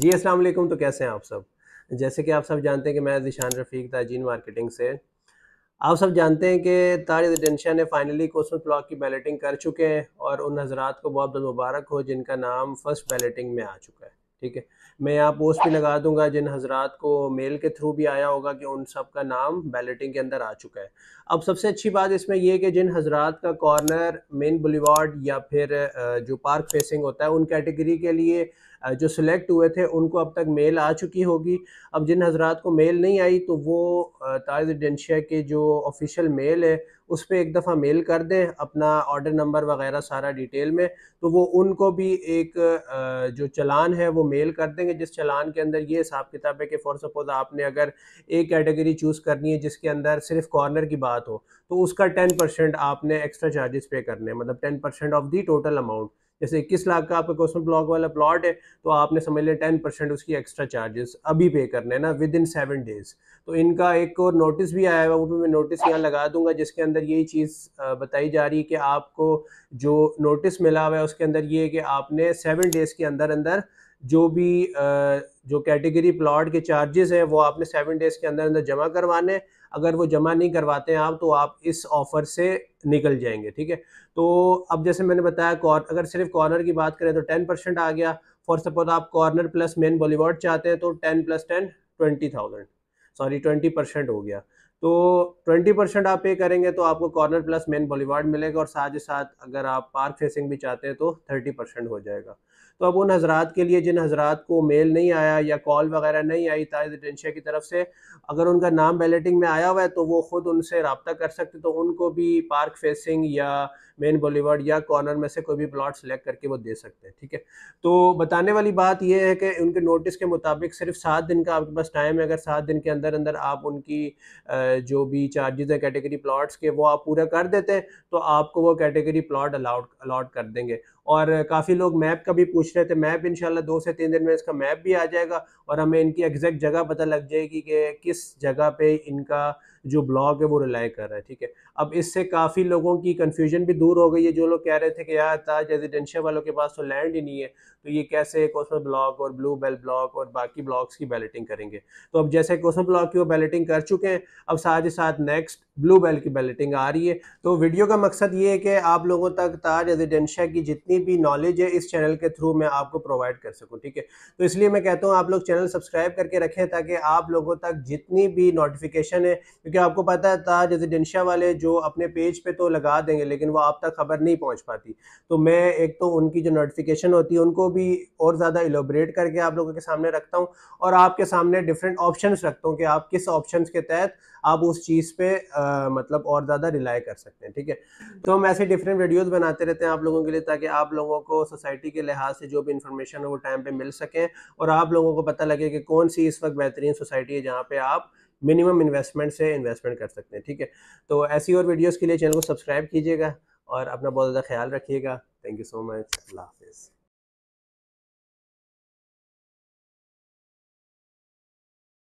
जी अस्सलाम वालेकुम तो कैसे हैं आप सब जैसे कि आप सब जानते हैं कि मैं जिशान रफ़ीक ताजीन मार्केटिंग से आप सब जानते हैं कि तारिद ने फाइनली कोसमत ब्लॉक की बैलेटिंग कर चुके हैं और उन हजरात को बहुत बहुत मुबारक हो जिनका नाम फर्स्ट बैलेटिंग में आ चुका है ठीक है मैं यहाँ पोस्ट भी लगा दूंगा जिन हजरात को मेल के थ्रू भी आया होगा कि उन सब का नाम बैलेटिंग के अंदर आ चुका है अब सबसे अच्छी बात इसमें यह कि जिन हजरात का कॉर्नर मेन बुलीवार्ड या फिर जो पार्क फेसिंग होता है उन कैटेगरी के लिए जो सिलेक्ट हुए थे उनको अब तक मेल आ चुकी होगी अब जिन हजरात को मेल नहीं आई तो वो ताज के जो ऑफिशियल मेल है उस पर एक दफ़ा मेल कर दें अपना ऑर्डर नंबर वगैरह सारा डिटेल में तो वो उनको भी एक जो चलान है वो मेल कर दें देंगे जिस चलान के अंदर ये हिसाब किताब है कि फॉर सपोज आपने अगर एक कैटेगरी चूज़ करनी है जिसके अंदर सिर्फ कॉर्नर की बात हो तो उसका टेन परसेंट आपने एक्स्ट्रा चार्जेस पे करने हैं मतलब ten percent of the total amount जैसे इक्कीस लाख का आपका क्वेश्चन ब्लॉक वाला प्लॉट है तो आपने समझ लिया टेन परसेंट उसकी एक्स्ट्रा चार्जेस अभी पे करने हैं ना विद इन सेवन डेज तो इनका एक और नोटिस भी आया हुआ वो भी मैं नोटिस यहाँ लगा दूंगा जिसके अंदर यही चीज़ बताई जा रही है कि आपको जो नोटिस मिला हुआ है उसके अंदर ये है कि आपने सेवन डेज़ के अंदर अंदर जो भी जो कैटेगरी प्लॉट के चार्जेस हैं वो आपने सेवन डेज के अंदर अंदर जमा करवाने अगर वो जमा नहीं करवाते हैं आप तो आप इस ऑफर से निकल जाएंगे ठीक है तो अब जैसे मैंने बताया अगर सिर्फ कॉर्नर की बात करें तो टेन परसेंट आ गया फॉर सपोज आप कॉर्नर प्लस मेन बॉलीवुड चाहते हैं तो ten plus ten twenty thousand sorry twenty percent हो गया तो ट्वेंटी परसेंट आप पे करेंगे तो आपको कॉर्नर प्लस मेन बॉलीवुड मिलेगा और साथ ही साथ अगर आप पार्क फेसिंग भी चाहते हैं तो थर्टी परसेंट हो जाएगा तो अब उन हजरात के लिए जिन हजरात को मेल नहीं आया या कॉल वगैरह नहीं आई ताज की तरफ से अगर उनका नाम बैलेटिंग में आया हुआ है तो वो ख़ुद उनसे रबता कर सकते तो उनको भी पार्क फेसिंग या मेन बॉलीवुड या कॉर्नर में से कोई भी प्लाट सेलेक्ट करके वो दे सकते हैं ठीक है तो बताने वाली बात यह है कि उनके नोटिस के मुताबिक सिर्फ सात दिन का आपके पास टाइम है अगर सात दिन के अंदर अंदर आप उनकी जो भी चार्जेज हैं कैटेगरी प्लाट्स के वो आप पूरा कर देते हैं तो आपको वो कैटेगरी प्लाट अलाउड अलाट कर देंगे और काफ़ी लोग मैप का भी पूछ पूछ रहे थे मैप इंशाल्लाह दो से तीन दिन में इसका मैप भी आ जाएगा और हमें इनकी एग्जैक्ट जगह पता लग जाएगी कि किस जगह पे इनका जो ब्लॉग है वो रिलाई कर रहा है ठीक है अब इससे काफ़ी लोगों की कन्फ्यूजन भी दूर हो गई है जो लोग कह रहे थे कि यार ताज रेजिडेंशियल वालों के पास तो लैंड ही नहीं है तो ये कैसे कोसम ब्लॉक और ब्लू बेल ब्लॉक और बाकी ब्लॉक्स की बैलेटिंग करेंगे तो अब जैसे कोसम ब्लॉक की वो बैलेटिंग कर चुके हैं अब साथ ही साथ नेक्स्ट ब्लू बेल की बैलेटिंग आ रही है तो वीडियो का मकसद ये है कि आप लोगों तक ताज रेजिडेंशिया की जितनी भी नॉलेज है इस चैनल के थ्रू मैं आपको प्रोवाइड कर सकूँ ठीक है तो इसलिए मैं कहता हूँ आप लोग चैनल सब्सक्राइब करके रखें ताकि आप लोगों तक जितनी भी नोटिफिकेशन है क्योंकि आपको पता था रेजिडेंशिया वाले जो अपने पेज पे तो लगा देंगे लेकिन वो आप तक खबर नहीं पहुँच पाती तो मैं एक तो उनकी जो नोटिफिकेशन होती है उनको भी और ज़्यादा एलोबरेट करके आप लोगों के सामने रखता हूँ और आपके सामने डिफरेंट ऑप्शन रखता हूँ कि आप किस ऑप्शन के तहत आप उस चीज़ पे आ, मतलब और ज़्यादा रिलाई कर सकते हैं ठीक है तो हम ऐसे डिफरेंट वीडियोज़ बनाते रहते हैं आप लोगों के लिए ताकि आप लोगों को सोसाइटी के लिहाज से जो भी इंफॉर्मेशन है वो टाइम पे मिल सके और आप लोगों को पता लगे कि कौन सी इस वक्त बेहतरीन सोसाइटी है जहाँ पे आप मिनिमम इन्वेस्टमेंट से इन्वेस्टमेंट कर सकते हैं ठीक है तो ऐसी और वीडियोज़ के लिए चैनल को सब्सक्राइब कीजिएगा और अपना बहुत ज़्यादा ख्याल रखिएगा थैंक यू सो मच अल्लाह हाफिज़